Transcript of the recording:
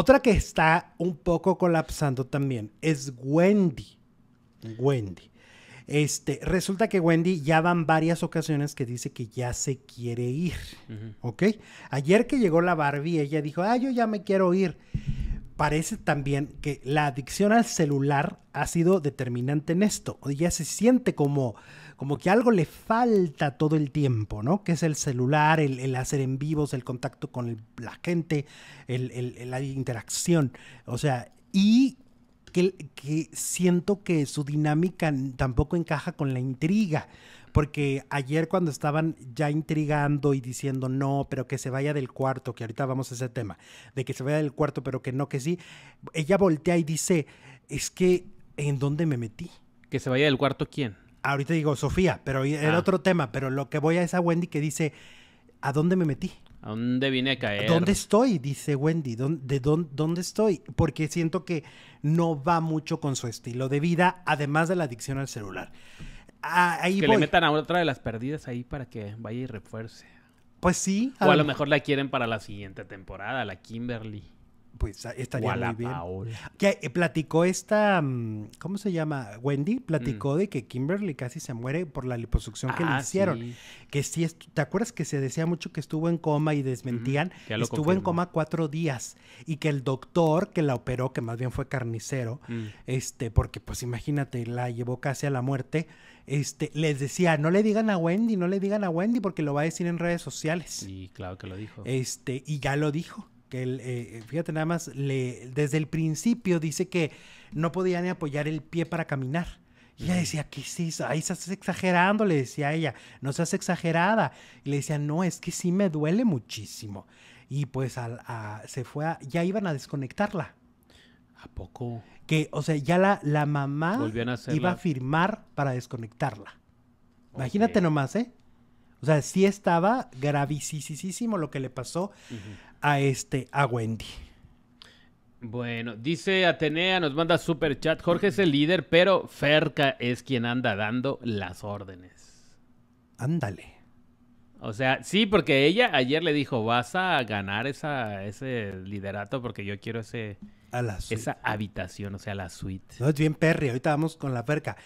Otra que está un poco colapsando también es Wendy. Wendy. Este, resulta que Wendy ya van varias ocasiones que dice que ya se quiere ir. ¿Ok? Ayer que llegó la Barbie, ella dijo, ah, yo ya me quiero ir parece también que la adicción al celular ha sido determinante en esto. Ya se siente como, como que algo le falta todo el tiempo, ¿no? Que es el celular, el, hacer en vivos, el contacto con la gente, el, la interacción. O sea, y que, siento que su dinámica tampoco encaja con la intriga porque ayer cuando estaban ya intrigando y diciendo no, pero que se vaya del cuarto, que ahorita vamos a ese tema, de que se vaya del cuarto, pero que no, que sí, ella voltea y dice, es que, ¿en dónde me metí? Que se vaya del cuarto quién? Ahorita digo Sofía, pero era ah. otro tema, pero lo que voy a esa Wendy que dice, ¿a dónde me metí? ¿A dónde vine a caer? ¿Dónde estoy? Dice Wendy. ¿De dónde, estoy? Porque siento que no va mucho con su estilo de vida, además de la adicción al celular. Ah, ahí que le metan a otra de las perdidas ahí para que vaya y refuerce. Pues sí. o a lo mejor la quieren para la siguiente temporada, la Kimberly. Pues ah, estaría muy bien. Que eh, platicó esta, mm, ¿cómo se llama? Wendy platicó mm. de que Kimberly casi se muere por la liposucción que le ah, hicieron. Que sí, ¿te acuerdas que se decía mucho que estuvo en coma y desmentían? que Estuvo en coma cuatro días y que el doctor que la operó, que más bien fue carnicero, mm. este, porque pues imagínate, la llevó casi a la muerte, este, les decía, no le digan a Wendy, no le digan a Wendy porque lo va a decir en redes sociales. Y claro que lo dijo. Este, y ya lo dijo que él eh, fíjate nada más, le, desde el principio dice que no podía ni apoyar el pie para caminar. Y ella decía, ¿qué es eso? Ahí estás exagerando, le decía a ella, no seas exagerada. Y le decía, no, es que sí me duele muchísimo. Y pues se fue, ya iban a desconectarla. ¿A poco? Que, o sea, ya la, la mamá iba a firmar para desconectarla. Imagínate nomás, ¿eh? O sea, sí estaba gravísimo lo que le pasó a este, a Wendy. Bueno, dice Atenea, nos manda super chat. Jorge es el líder, pero Ferca es quien anda dando las órdenes. Ándale. O sea, sí, porque ella ayer le dijo, vas a ganar esa, ese liderato porque yo quiero ese, esa habitación, o sea, la suite. No, es bien perry, ahorita vamos con la Ferca.